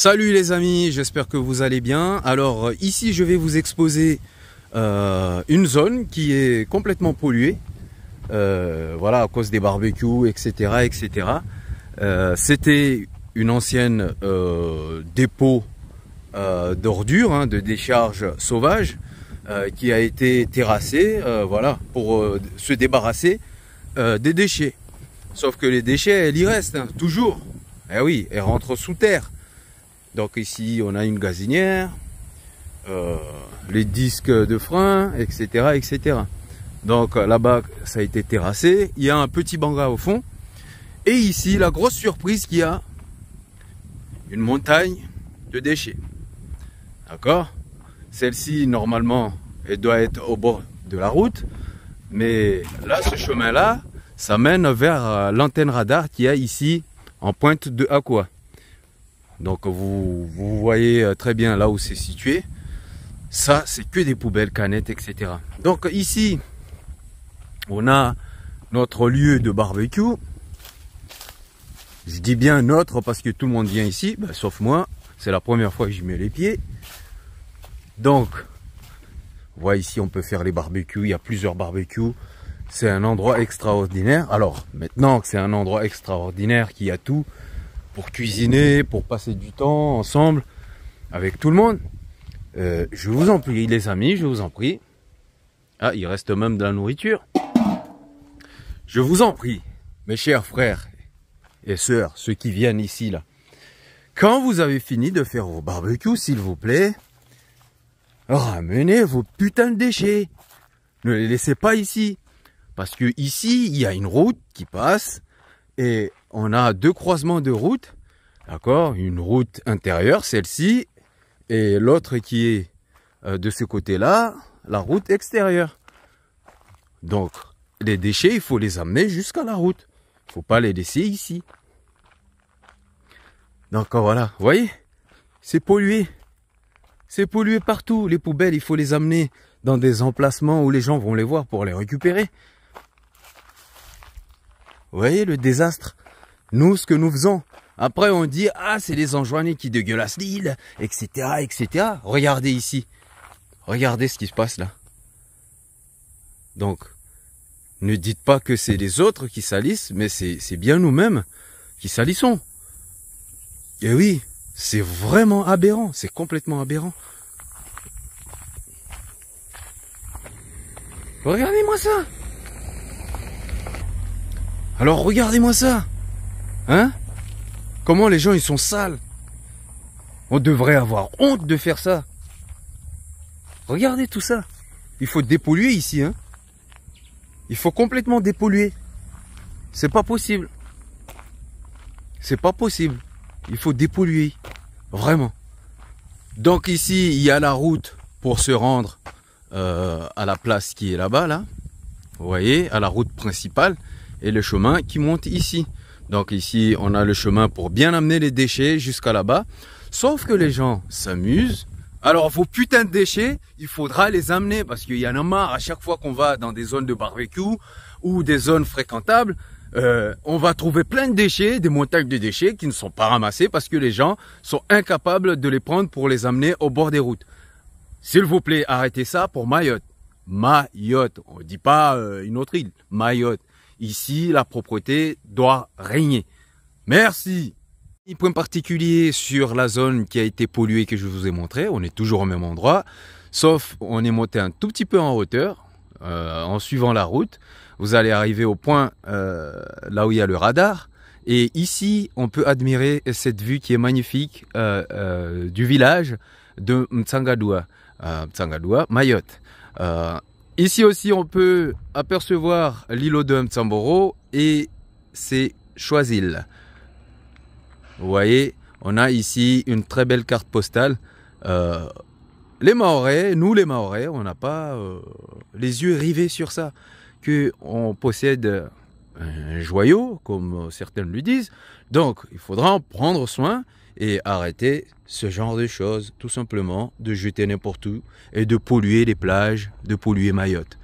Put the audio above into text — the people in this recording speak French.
Salut les amis, j'espère que vous allez bien. Alors euh, ici je vais vous exposer euh, une zone qui est complètement polluée, euh, voilà à cause des barbecues, etc., etc. C'était une ancienne dépôt d'ordures, hein, de décharge sauvage, qui a été terrassée, voilà, pour se débarrasser des déchets. Sauf que les déchets, ils y restent hein, toujours. Eh oui, ils rentrent sous terre. Donc ici, on a une gazinière, euh, les disques de frein, etc. etc. Donc euh, là-bas, ça a été terrassé. Il y a un petit banga au fond. Et ici, la grosse surprise qu'il y a, une montagne de déchets. D'accord Celle-ci, normalement, elle doit être au bord de la route. Mais là, ce chemin-là, ça mène vers euh, l'antenne radar qui a ici en pointe de Aqua. Donc vous, vous voyez euh, très bien là où c'est situé. Ça, c'est que des poubelles, canettes, etc. Donc ici, on a notre lieu de barbecue. Je dis bien notre parce que tout le monde vient ici, ben, sauf moi. C'est la première fois que j'y mets les pieds. Donc, on voit ici, on peut faire les barbecues. Il y a plusieurs barbecues. C'est un endroit extraordinaire. Alors, maintenant que c'est un endroit extraordinaire qui a tout, pour cuisiner, pour passer du temps ensemble avec tout le monde. Euh, je vous en prie, les amis, je vous en prie. Ah, il reste même de la nourriture. Je vous en prie, mes chers frères et sœurs, ceux qui viennent ici, là. Quand vous avez fini de faire vos barbecues, s'il vous plaît, ramenez vos putains de déchets. Ne les laissez pas ici. Parce que ici, il y a une route qui passe et on a deux croisements de routes, d'accord Une route intérieure, celle-ci, et l'autre qui est euh, de ce côté-là, la route extérieure. Donc, les déchets, il faut les amener jusqu'à la route. Il ne faut pas les laisser ici. Donc voilà, vous voyez C'est pollué. C'est pollué partout. Les poubelles, il faut les amener dans des emplacements où les gens vont les voir pour les récupérer. Vous voyez le désastre nous ce que nous faisons. Après, on dit, ah, c'est les enjoignés qui dégueulassent l'île, etc., etc. Regardez ici. Regardez ce qui se passe là. Donc, ne dites pas que c'est les autres qui salissent, mais c'est bien nous-mêmes qui salissons. Et eh oui, c'est vraiment aberrant, c'est complètement aberrant. Regardez-moi ça Alors regardez-moi ça Hein Comment les gens, ils sont sales On devrait avoir honte de faire ça. Regardez tout ça. Il faut dépolluer ici. Hein. Il faut complètement dépolluer. C'est pas possible. C'est pas possible. Il faut dépolluer. Vraiment. Donc ici, il y a la route pour se rendre euh, à la place qui est là-bas, là. Vous voyez, à la route principale et le chemin qui monte ici. Donc ici, on a le chemin pour bien amener les déchets jusqu'à là-bas. Sauf que les gens s'amusent. Alors, vos putains de déchets, il faudra les amener parce qu'il y en a marre à chaque fois qu'on va dans des zones de barbecue ou des zones fréquentables. Euh, on va trouver plein de déchets, des montagnes de déchets qui ne sont pas ramassés parce que les gens sont incapables de les prendre pour les amener au bord des routes. S'il vous plaît, arrêtez ça pour Mayotte. Mayotte, on ne dit pas euh, une autre île, Mayotte. Ici, la propreté doit régner. Merci. Un point particulier sur la zone qui a été polluée que je vous ai montré, on est toujours au même endroit, sauf on est monté un tout petit peu en hauteur, euh, en suivant la route, vous allez arriver au point euh, là où il y a le radar. Et ici, on peut admirer cette vue qui est magnifique euh, du village de Mtsangadua, Mtsangadua, Mayotte. Ici aussi, on peut apercevoir l'îlot de Mtsamboro et ses choisis. Vous voyez, on a ici une très belle carte postale. Euh, les Maorais, nous les Maorais, on n'a pas euh, les yeux rivés sur ça. Que on possède un joyau, comme certains le disent. Donc, il faudra en prendre soin et arrêter ce genre de choses, tout simplement, de jeter n'importe où et de polluer les plages, de polluer Mayotte.